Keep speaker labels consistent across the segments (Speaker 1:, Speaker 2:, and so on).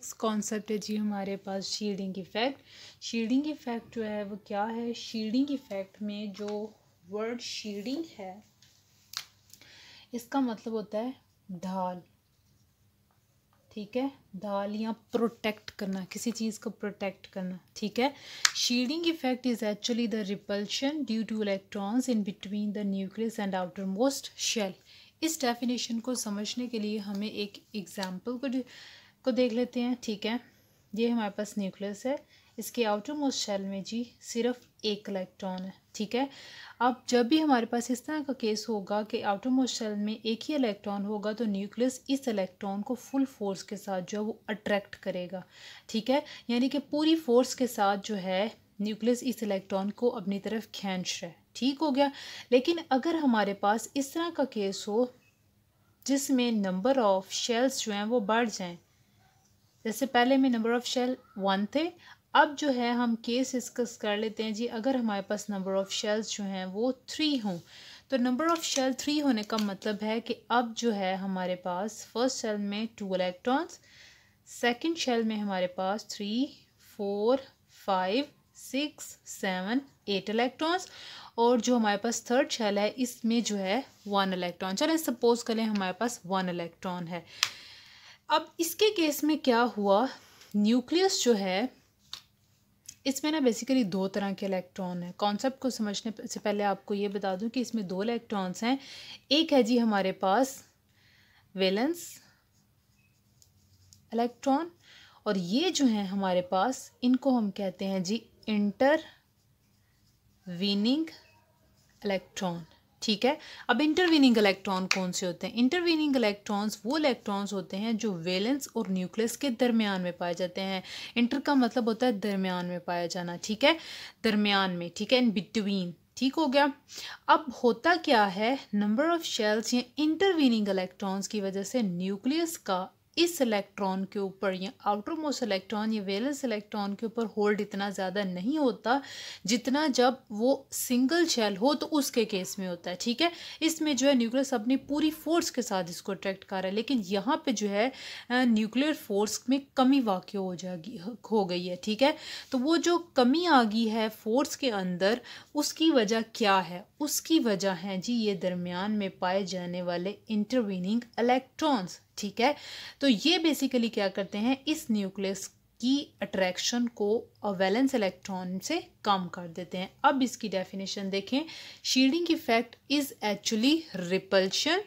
Speaker 1: next concept है जी हमारे पास शील्डिंग इफ़ेक्ट शील्डिंग इफ़ेक्ट जो है वो क्या है शील्डिंग इफ़ेक्ट में जो वर्ड शील्डिंग है इसका मतलब होता है ढाल ठीक है ढाल या प्रोटेक्ट करना किसी चीज़ को प्रोटेक्ट करना ठीक है shielding effect is actually the repulsion due to electrons in between the nucleus and outer most shell इस डेफिनेशन को समझने के लिए हमें एक एग्जाम्पल को को देख लेते हैं ठीक है ये हमारे पास न्यूक्लियस है इसके आउटर मोस्ट शेल में जी सिर्फ एक इलेक्ट्रॉन है ठीक है अब जब भी हमारे पास इस तरह का केस होगा कि आउटर मोस्ट शेल में एक ही इलेक्ट्रॉन होगा तो न्यूक्लियस इस इलेक्ट्रॉन को फुल फोर्स के साथ जो है वो अट्रैक्ट करेगा ठीक है यानी कि पूरी फोर्स के साथ जो है न्यूक्लियस इस इलेक्ट्रॉन को अपनी तरफ खींच रहा है ठीक हो गया लेकिन अगर हमारे पास इस तरह का केस हो जिसमें नंबर ऑफ़ शेल्स जो हैं वो बढ़ जाएँ जैसे पहले में नंबर ऑफ़ शेल वन थे अब जो है हम केस डिस्कस कर लेते हैं जी अगर हमारे पास नंबर ऑफ़ शेल्स जो हैं वो थ्री हों तो नंबर ऑफ़ शेल थ्री होने का मतलब है कि अब जो है हमारे पास फर्स्ट शेल में टू इलेक्ट्रॉन्स सेकंड शेल में हमारे पास three four five six seven eight electrons और जो हमारे पास थर्ड शेल है इसमें जो है वन इलेक्ट्रॉन चलें सपोज करें हमारे पास वन इलेक्ट्रॉन है अब इसके केस में क्या हुआ न्यूक्लियस जो है इसमें ना बेसिकली दो तरह के इलेक्ट्रॉन हैं कॉन्सेप्ट को समझने से पहले आपको ये बता दूं कि इसमें दो इलेक्ट्रॉन्स हैं एक है जी हमारे पास वेलेंस इलेक्ट्रॉन और ये जो हैं हमारे पास इनको हम कहते हैं जी इंटर वीनिंग इलेक्ट्रॉन ठीक है अब इंटरवीनिंग इलेक्ट्रॉन कौन से होते हैं इंटरवीनिंग इलेक्ट्रॉन्स वो इलेक्ट्रॉन्स होते हैं जो वेलेंस और न्यूक्लियस के दरमियान में पाए जाते हैं इंटर का मतलब होता है दरमियान में पाया जाना ठीक है दरमियान में ठीक है इन बिटवीन ठीक हो गया अब होता क्या है नंबर ऑफ शेल्स या इंटरवीनिंग इलेक्ट्रॉन्स की वजह से न्यूक्लियस का इस इलेक्ट्रॉन के ऊपर या आउटर मोस्ट इलेक्ट्रॉन या वेलेंस इलेक्ट्रॉन के ऊपर होल्ड इतना ज़्यादा नहीं होता जितना जब वो सिंगल शेल हो तो उसके केस में होता है ठीक है इसमें जो है न्यूक्लियस अपनी पूरी फोर्स के साथ इसको अट्रैक्ट कर रहा है लेकिन यहाँ पे जो है न्यूक्लियर फोर्स में कमी वाक्य हो जाएगी हो गई है ठीक है तो वो जो कमी आ गई है फोर्स के अंदर उसकी वजह क्या है उसकी वजह है जी ये दरमियान में पाए जाने वाले इंटरवीनिंग इलेक्ट्रॉन्स ठीक है तो ये बेसिकली क्या करते हैं इस न्यूक्लियस की अट्रैक्शन को वैलेंस इलेक्ट्रॉन से कम कर देते हैं अब इसकी डेफिनेशन देखें shielding effect is actually repulsion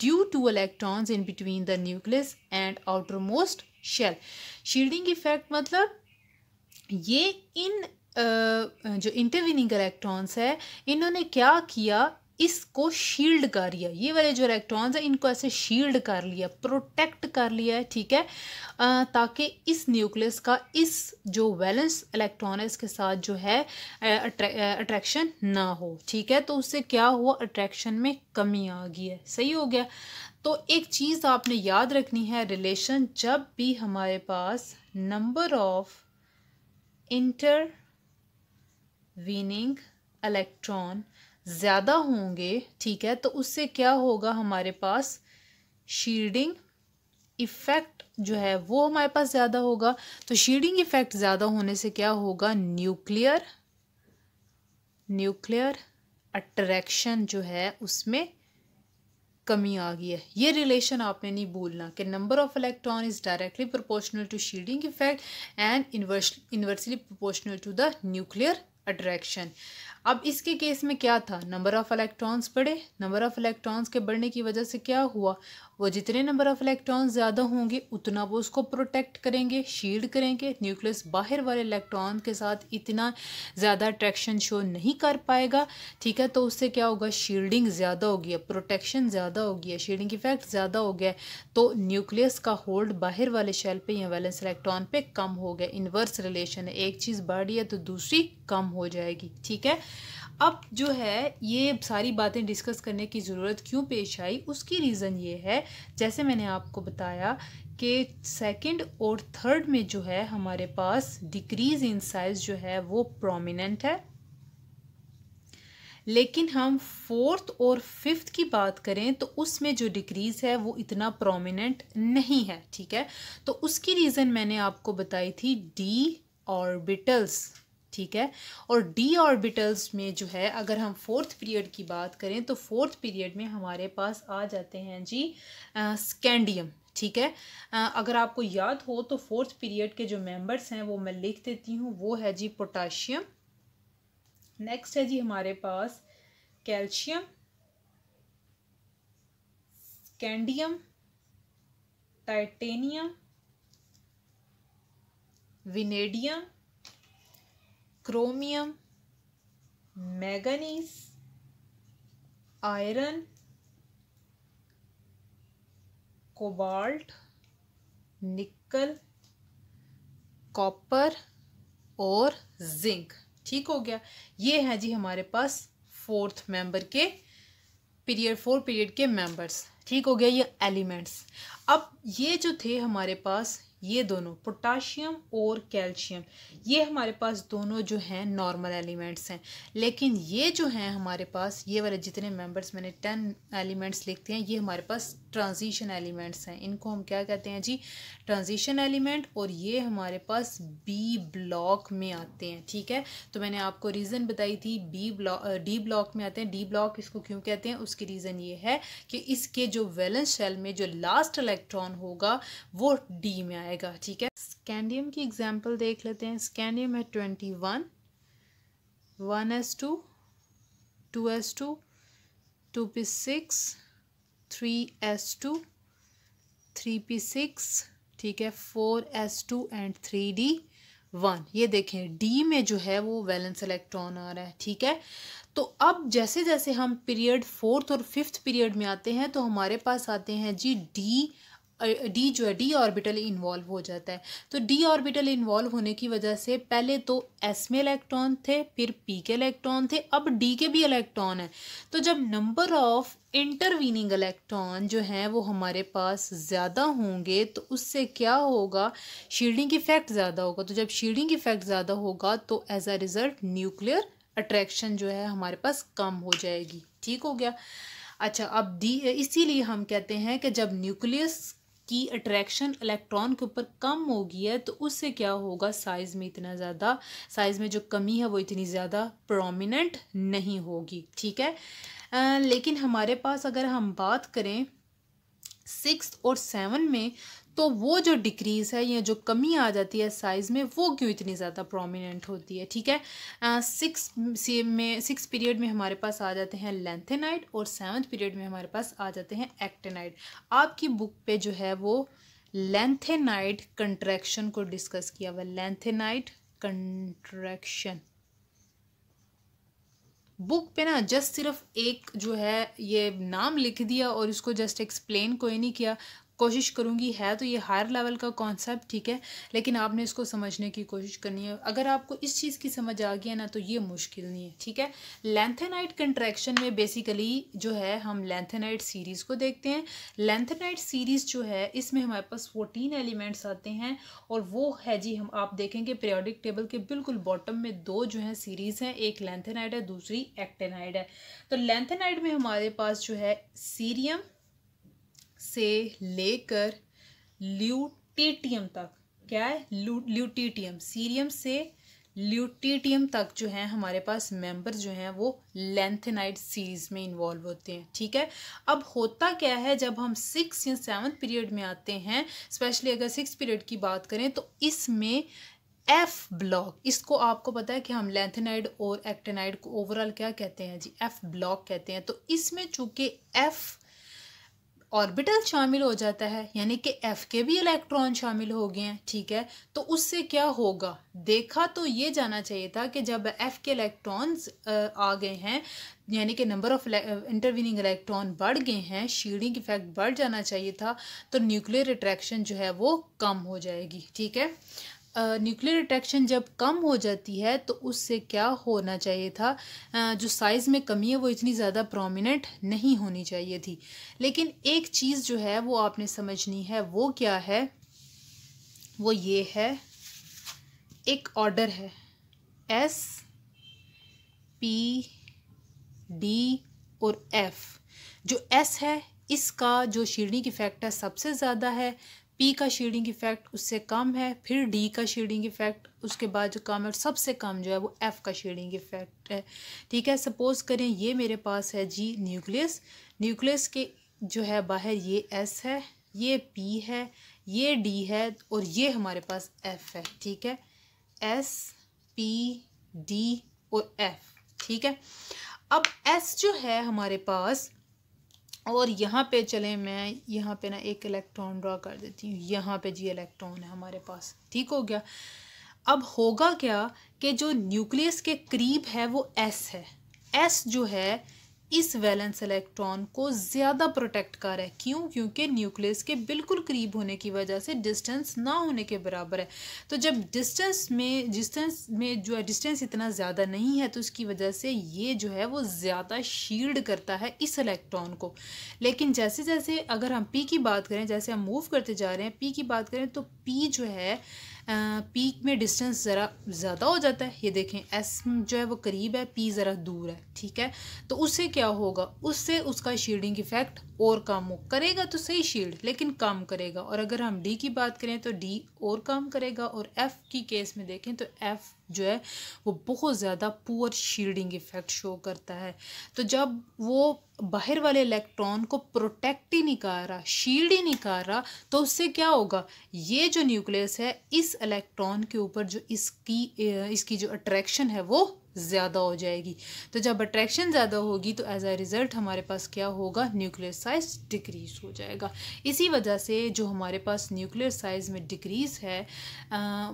Speaker 1: due to electrons in between the nucleus and outer most shell shielding effect मतलब ये इन जो इंटरविनिंग इलेक्ट्रॉन्स है इन्होंने क्या किया इसको शील्ड कर लिया ये वाले जो इलेक्ट्रॉन्स हैं इनको ऐसे शील्ड कर लिया प्रोटेक्ट कर लिया है ठीक है ताकि इस न्यूक्लियस का इस जो वैलेंस इलेक्ट्रॉन है इसके साथ जो है अट्रैक्शन ना हो ठीक है तो उससे क्या हुआ अट्रैक्शन में कमी आ गई है सही हो गया तो एक चीज़ आपने याद रखनी है रिलेशन जब भी हमारे पास नंबर ऑफ इंटरवीनिंग इलेक्ट्रॉन ज़्यादा होंगे ठीक है तो उससे क्या होगा हमारे पास शीडिंग इफ़ेक्ट जो है वो हमारे पास ज़्यादा होगा तो शीडिंग इफ़ेक्ट ज़्यादा होने से क्या होगा न्यूक्लियर न्यूक्लियर अट्रैक्शन जो है उसमें कमी आ गई है ये रिलेशन आपने नहीं भूलना कि number of electron is directly proportional to shielding effect and inverse inversely proportional to the nuclear attraction अब इसके केस में क्या था नंबर ऑफ़ इलेक्ट्रॉन्स बढ़े नंबर ऑफ़ इलेक्ट्रॉन्स के बढ़ने की वजह से क्या हुआ वो जितने नंबर ऑफ़ इलेक्ट्रॉन्स ज़्यादा होंगे उतना वो उसको प्रोटेक्ट करेंगे शील्ड करेंगे न्यूक्लियस बाहर वाले इलेक्ट्रॉन के साथ इतना ज़्यादा अट्रैक्शन शो नहीं कर पाएगा ठीक है तो उससे क्या होगा शील्डिंग ज़्यादा होगी प्रोटेक्शन ज़्यादा होगी है शील्डिंग इफेक्ट ज़्यादा हो गया तो न्यूक्लियस का होल्ड बाहर वाले शेल पर या वैलेंस इलेक्ट्रॉन पर कम हो गया इनवर्स रिलेशन है एक चीज़ बढ़ रही है तो दूसरी कम हो जाएगी ठीक है अब जो है ये सारी बातें डिस्कस करने की ज़रूरत क्यों पेश आई उसकी रीज़न ये है जैसे मैंने आपको बताया कि सेकंड और थर्ड में जो है हमारे पास डिक्रीज इन साइज जो है वो प्रोमिनेंट है लेकिन हम फोर्थ और फिफ्थ की बात करें तो उसमें जो डिक्रीज़ है वो इतना प्रोमिनेंट नहीं है ठीक है तो उसकी रीज़न मैंने आपको बताई थी डी ऑर्बिटल्स ठीक है और डी ऑर्बिटल्स में जो है अगर हम फोर्थ पीरियड की बात करें तो फोर्थ पीरियड में हमारे पास आ जाते हैं जी स्कैंडियम ठीक है आ, अगर आपको याद हो तो फोर्थ पीरियड के जो मेंबर्स हैं वो मैं लिख देती हूँ वो है जी पोटाशियम नेक्स्ट है जी हमारे पास calcium scandium titanium vanadium chromium manganese iron cobalt nickel copper और जिंक ठीक हो गया ये है जी हमारे पास फोर्थ मेंबर के पीरियड फोर पीरियड के मेंबर्स ठीक हो गया ये एलिमेंट्स अब ये जो थे हमारे पास ये दोनों पोटाशियम और कैल्शियम ये हमारे पास दोनों जो हैं नॉर्मल एलिमेंट्स हैं लेकिन ये जो हैं हमारे पास ये वाले जितने मेंबर्स मैंने टेन एलिमेंट्स लिखते हैं ये हमारे पास ट्रांजिशन एलिमेंट्स हैं इनको हम क्या कहते हैं जी ट्रांजिशन एलिमेंट और ये हमारे पास बी ब्लॉक में आते हैं ठीक है तो मैंने आपको रीज़न बताई थी बी ब्लॉक डी ब्लॉक में आते हैं डी ब्लॉक इसको क्यों कहते हैं उसकी रीज़न ये है कि इसके जो वैलेंस शेल में जो लास्ट इलेक्ट्रॉन होगा वो डी में आएगा ठीक है स्कैंडियम की एग्जाम्पल देख लेते हैं स्कैंडियम है twenty one one s two two s two two p six three s two three p six ठीक है four s two and three d one ये देखें डी में जो है वो वैलेंस इलेक्ट्रॉन आ रहा है ठीक है तो अब जैसे जैसे हम पीरियड फोर्थ और फिफ्थ पीरियड में आते हैं तो हमारे पास आते हैं जी डी डी जो है डी ऑर्बिटल इन्वॉल्व हो जाता है तो डी ऑर्बिटल इन्वॉल्व होने की वजह से पहले तो एस में इलेक्ट्रॉन थे फिर पी के इलेक्ट्रॉन थे अब डी के भी इलेक्ट्रॉन हैं तो जब नंबर ऑफ इंटरवीनिंग इलेक्ट्रॉन जो हैं वो हमारे पास ज़्यादा होंगे तो उससे क्या होगा शील्डिंग इफेक्ट ज़्यादा होगा तो जब शील्डिंग इफेक्ट ज़्यादा होगा तो as a result nuclear attraction जो है हमारे पास कम हो जाएगी ठीक हो गया अच्छा अब डी इसीलिए हम कहते हैं कि जब न्यूक्लियस की अट्रैक्शन इलेक्ट्रॉन के ऊपर कम होगी है तो उससे क्या होगा साइज़ में इतना ज़्यादा साइज़ में जो कमी है वो इतनी ज़्यादा प्रोमिनेंट नहीं होगी ठीक है आ, लेकिन हमारे पास अगर हम बात करें सिक्स और सेवन में तो वो जो डिक्रीज़ है या जो कमी आ जाती है साइज़ में वो क्यों इतनी ज़्यादा प्रोमिनेंट होती है ठीक है सिक्स में सिक्स पीरियड में हमारे पास आ जाते हैं लेंथेनाइट और सेवन्थ पीरियड में हमारे पास आ जाते हैं एक्टेनाइट आपकी बुक पे जो है वो लेंथेनाइट कंट्रैक्शन को डिस्कस किया हुआ लेंथेनाइट कंट्रैक्शन बुक पे ना जस्ट सिर्फ एक जो है ये नाम लिख दिया और इसको जस्ट एक्सप्लेन कोई नहीं किया कोशिश करूँगी है तो ये हायर लेवल का कॉन्सेप्ट ठीक है लेकिन आपने इसको समझने की कोशिश करनी है अगर आपको इस चीज़ की समझ आ गई है ना तो ये मुश्किल नहीं है ठीक है लेंथेनाइट कंट्रैक्शन में बेसिकली जो है हम लेंथेनाइट सीरीज़ को देखते हैं लेंथेनाइट सीरीज़ जो है इसमें हमारे पास फोर्टीन एलिमेंट्स आते हैं और वो है जी हम आप देखेंगे पीरियोडिक टेबल के बिल्कुल बॉटम में दो जो है सीरीज़ हैं एक लेंथेनाइट है दूसरी एक्टेनाइड है तो लेंथेनाइट में हमारे पास जो है सीरियम से लेकर ल्यूटीटियम तक क्या है ल्यूटीटियम सीरियम से ल्यूटीटियम तक जो है हमारे पास मेंबर जो हैं वो लेंथेनाइट सीरीज में इन्वॉल्व होते हैं ठीक है अब होता क्या है जब हम सिक्स या सेवन्थ पीरियड में आते हैं स्पेशली अगर सिक्स पीरियड की बात करें तो इसमें एफ ब्लॉक इसको आपको पता है कि हम लेंथेनाइड और एक्टेनाइड को ओवरऑल क्या कहते हैं जी एफ ब्लॉक कहते हैं तो इसमें चूंकि एफ़ ऑर्बिटल शामिल हो जाता है यानी कि एफ के भी इलेक्ट्रॉन शामिल हो गए हैं ठीक है तो उससे क्या होगा देखा तो ये जाना चाहिए था कि जब एफ के इलेक्ट्रॉन्स आ गए हैं यानी कि नंबर ऑफ इंटरवीनिंग इलेक्ट्रॉन बढ़ गए हैं शील्डिंग इफेक्ट बढ़ जाना चाहिए था तो न्यूक्लियर अट्रैक्शन जो है वो कम हो जाएगी ठीक है न्यूक्लियर अट्रैक्शन जब कम हो जाती है तो उससे क्या होना चाहिए था जो साइज़ में कमी है वो इतनी ज़्यादा प्रोमिनेंट नहीं होनी चाहिए थी लेकिन एक चीज़ जो है वो आपने समझनी है वो क्या है वो ये है एक ऑर्डर है एस पी डी और एफ़ जो एस है इसका जो शीर्णी की है सबसे ज़्यादा है पी का शेडिंग इफेक्ट उससे कम है फिर डी का शेडिंग इफेक्ट उसके बाद जो कम है और सबसे कम जो है वो एफ़ का शेडिंग इफेक्ट है ठीक है सपोज़ करें ये मेरे पास है जी न्यूक्लियस न्यूक्लियस के जो है बाहर ये एस है ये पी है ये डी है और ये हमारे पास एफ़ है ठीक है एस पी डी और एफ़ ठीक है अब एस जो है हमारे पास और यहाँ पे चले मैं यहाँ पे ना एक इलेक्ट्रॉन ड्रा कर देती हूँ यहाँ पे जी इलेक्ट्रॉन है हमारे पास ठीक हो गया अब होगा क्या कि जो न्यूक्लियस के करीब है वो एस है एस जो है इस वैलेंस इलेक्ट्रॉन को ज़्यादा प्रोटेक्ट कर है क्यों क्योंकि न्यूक्लियस के बिल्कुल करीब होने की वजह से डिस्टेंस ना होने के बराबर है तो जब डिस्टेंस में डिस्टेंस में जो है डिस्टेंस इतना ज़्यादा नहीं है तो उसकी वजह से ये जो है वो ज़्यादा शील्ड करता है इस इलेक्ट्रॉन को लेकिन जैसे जैसे अगर हम पी की बात करें जैसे हम मूव करते जा रहे हैं पी की बात करें तो पी जो है पीक में डिस्टेंस ज़रा ज़्यादा हो जाता है ये देखें एस जो है वो करीब है पी ज़रा दूर है ठीक है तो उससे क्या होगा उससे उसका शेडिंग इफ़ेक्ट और काम हो करेगा तो सही शील्ड लेकिन काम करेगा और अगर हम डी की बात करें तो डी और काम करेगा और एफ़ की केस में देखें तो एफ़ जो है वो बहुत ज़्यादा पुअर शील्डिंग इफ़ेक्ट शो करता है तो जब वो बाहर वाले इलेक्ट्रॉन को प्रोटेक्ट ही नहीं कर रहा शील्ड ही नहीं कर रहा तो उससे क्या होगा ये जो न्यूक्लियस है इस इलेक्ट्रॉन के ऊपर जो इसकी इसकी जो अट्रैक्शन है वो ज़्यादा हो जाएगी तो जब अट्रैक्शन ज़्यादा होगी तो एज आ रिज़ल्ट हमारे पास क्या होगा न्यूक्लियर साइज डिक्रीज हो जाएगा इसी वजह से जो हमारे पास न्यूक्लियर साइज में डिक्रीज़ है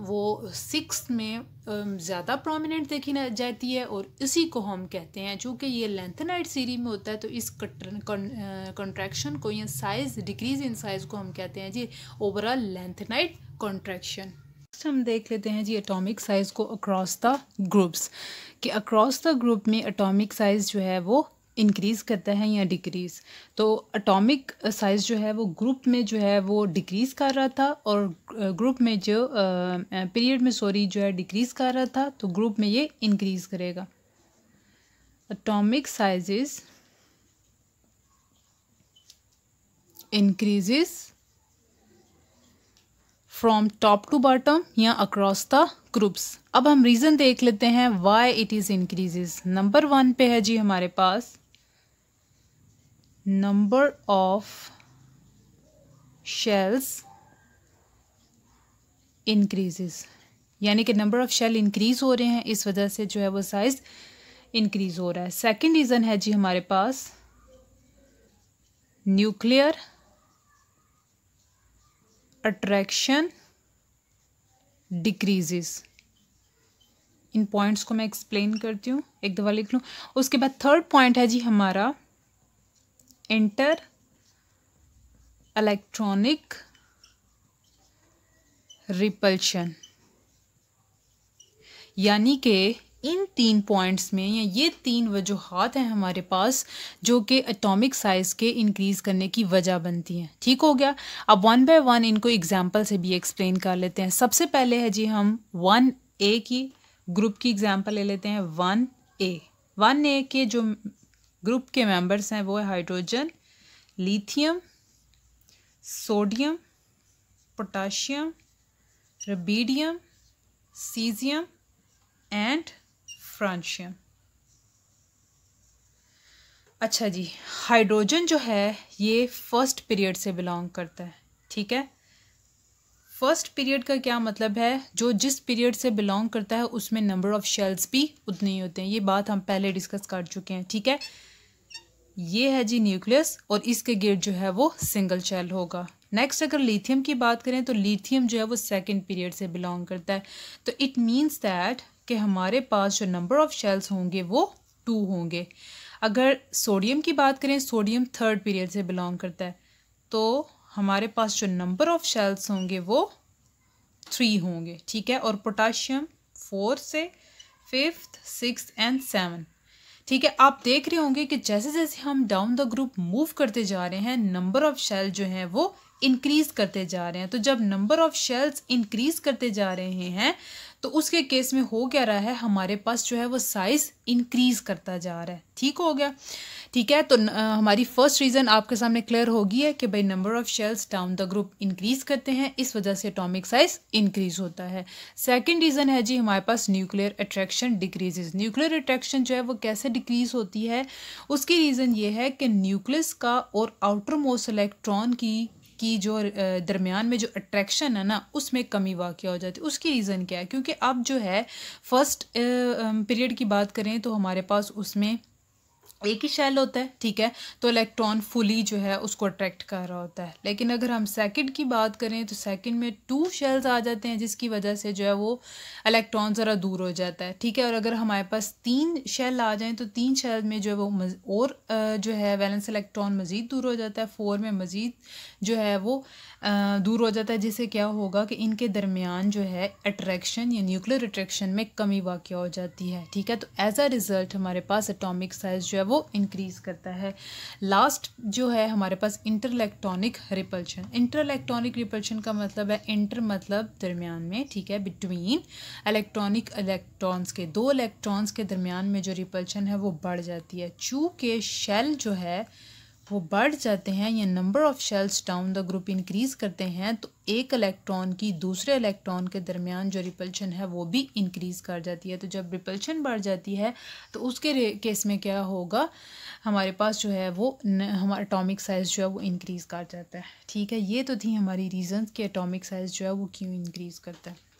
Speaker 1: वो सिक्स में ज़्यादा प्रोमिनेंट देखी जाती है और इसी को हम कहते हैं चूँकि ये लेंथनाइट सीरी में होता है तो इस कंट्रैक्शन को या साइज़ डिक्रीज़ इन साइज़ को हम कहते हैं जी ओवरऑल लेंथनाइट कॉन्ट्रैक्शन नेक्स्ट हम देख लेते हैं जी एटॉमिक साइज़ को अक्रॉस द ग्रुप्स कि अक्रॉस द ग्रुप में एटॉमिक साइज़ जो है वो इंक्रीज़ करता है या डिक्रीज़ तो अटोमिक साइज़ जो है वो ग्रुप में जो है वो डिक्रीज़ कर रहा था और ग्रुप में जो पीरियड में सॉरी जो है डिक्रीज़ कर रहा था तो ग्रुप में ये इंक्रीज़ करेगा atomic sizes increases from top to bottom या अक्रॉस द ग्रुप्स अब हम रीज़न देख लेते हैं why it is increases number one पे है जी हमारे पास नंबर ऑफ शेल्स इंक्रीजेस यानी कि नंबर ऑफ शेल इंक्रीज़ हो रहे हैं इस वजह से जो है वो साइज़ इंक्रीज़ हो रहा है सेकंड रीज़न है जी हमारे पास nuclear attraction decreases in points को मैं एक्सप्लेन करती हूँ एक दफ़ा लिख लूँ उसके बाद थर्ड पॉइंट है जी हमारा इंटर इलेक्ट्रॉनिक रिपल्शन यानी के इन तीन पॉइंट्स में या ये तीन वजूहत हैं हमारे पास जो कि एटॉमिक साइज़ के इंक्रीज़ करने की वजह बनती हैं ठीक हो गया अब वन बाय वन इनको एग्जांपल से भी एक्सप्लेन कर लेते हैं सबसे पहले है जी हम वन ए की ग्रुप की एग्जांपल ले लेते हैं वन ए वन ए के जो ग्रुप के मेंबर्स हैं वो है hydrogen lithium sodium potassium rubidium caesium and francium अच्छा जी हाइड्रोजन जो है ये फर्स्ट पीरियड से बिलोंग करता है ठीक है फर्स्ट पीरियड का क्या मतलब है जो जिस पीरियड से बिलोंग करता है उसमें नंबर ऑफ़ शेल्स भी उतने ही होते हैं ये बात हम पहले डिस्कस कर चुके हैं ठीक है ये है जी न्यूक्लियस और इसके गेट जो है वो सिंगल शेल होगा नेक्स्ट अगर लिथियम की बात करें तो लिथियम जो है वो सेकेंड पीरियड से बिलोंग करता है तो इट मीन्स दैट कि हमारे पास जो नंबर ऑफ़ शेल्स होंगे वो टू होंगे अगर सोडियम की बात करें सोडियम थर्ड पीरियड से बिलोंग करता है तो हमारे पास जो नंबर ऑफ़ शेल्स होंगे वो थ्री होंगे ठीक है और पोटाशियम फोर से फिफ्थ सिक्स एंड सेवन ठीक है आप देख रहे होंगे कि जैसे जैसे हम डाउन द ग्रुप मूव करते जा रहे हैं नंबर ऑफ़ शेल जो हैं वो इंक्रीज़ करते जा रहे हैं तो जब नंबर ऑफ़ शेल्स इंक्रीज़ करते जा रहे हैं तो उसके केस में हो क्या रहा है हमारे पास जो है वो साइज़ इंक्रीज़ करता जा रहा है ठीक हो गया ठीक है तो न, हमारी फर्स्ट रीज़न आपके सामने क्लियर होगी है कि भाई number of shells down the group increase करते हैं इस वजह से अटोमिक साइज़ इंक्रीज़ होता है सेकेंड रीज़न है जी हमारे पास nuclear attraction decreases nuclear attraction जो है वो कैसे डिक्रीज़ होती है उसकी रीज़न ये है कि न्यूक्लियस का और आउटर मोस्ट इलेक्ट्रॉन की की जो दरमियान में जो अट्रैक्शन है ना उसमें कमी वाक़ हो जाती है उसकी रीज़न क्या है क्योंकि अब जो है फ़र्स्ट पीरियड की बात करें तो हमारे पास उसमें एक ही शेल होता है ठीक है तो इलेक्ट्रॉन फुली जो है उसको अट्रैक्ट कर रहा होता है लेकिन अगर हम सेकंड की बात करें तो सेकंड में टू शेल्स आ जाते हैं जिसकी वजह से जो है वो इलेक्ट्रॉन ज़रा दूर हो जाता है ठीक है और अगर हमारे पास तीन शेल आ जाएँ तो तीन शेल में जो है वो और जो है वैलेंस इलेक्ट्रॉन मज़ीद दूर हो जाता है फोर में मज़ीद जो है वो दूर हो जाता है जिससे क्या होगा कि इनके दरमियान जो है अट्रैक्शन या न्यूक्लियर अट्रैक्शन में कमी वाक़ हो जाती है ठीक है तो एज़ अ रिज़ल्ट हमारे पास अटोमिक साइज़ जो है वो इंक्रीज़ करता है लास्ट जो है हमारे पास इंटरलैक्टॉनिक रिपल्शन इलेक्ट्रॉनिक रिपल्शन का मतलब है इंटर मतलब दरमियान में ठीक है बिटवीन इलेक्ट्रॉनिक इलेक्ट्रॉन्स के दो इलेक्ट्रॉन्स के दरमियान में जो रिपल्शन है वो बढ़ जाती है चूँकि शेल जो है वो बढ़ जाते हैं या number of shells down the group increase करते हैं तो एक इलेक्ट्रॉन की दूसरे इलेक्ट्रॉन के दरमियान जो रिपल्शन है वो भी इंक्रीज़ कर जाती है तो जब रिपल्शन बढ़ जाती है तो उसके केस में क्या होगा हमारे पास जो है वो हमारा अटोमिक साइज़ जो है वो इंक्रीज़ कर जाता है ठीक है ये तो थी हमारी रीज़न कि अटोमिक साइज़ जो है वो क्यों इंक्रीज़ करता है